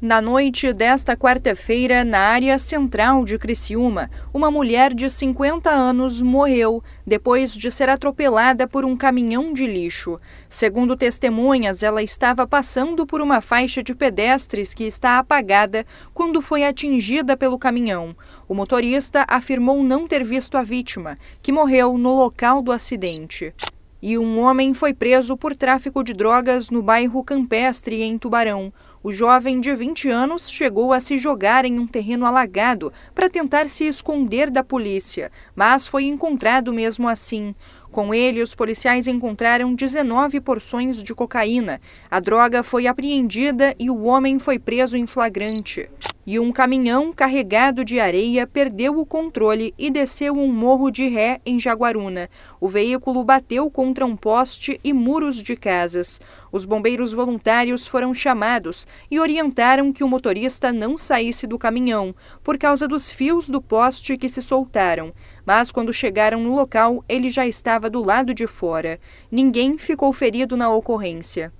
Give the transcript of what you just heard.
Na noite desta quarta-feira, na área central de Criciúma, uma mulher de 50 anos morreu depois de ser atropelada por um caminhão de lixo. Segundo testemunhas, ela estava passando por uma faixa de pedestres que está apagada quando foi atingida pelo caminhão. O motorista afirmou não ter visto a vítima, que morreu no local do acidente. E um homem foi preso por tráfico de drogas no bairro Campestre, em Tubarão o jovem de 20 anos chegou a se jogar em um terreno alagado para tentar se esconder da polícia, mas foi encontrado mesmo assim. Com ele, os policiais encontraram 19 porções de cocaína. A droga foi apreendida e o homem foi preso em flagrante e um caminhão carregado de areia perdeu o controle e desceu um morro de ré em Jaguaruna. O veículo bateu contra um poste e muros de casas. Os bombeiros voluntários foram chamados e orientaram que o motorista não saísse do caminhão por causa dos fios do poste que se soltaram. Mas quando chegaram no local, ele já estava do lado de fora. Ninguém ficou ferido na ocorrência.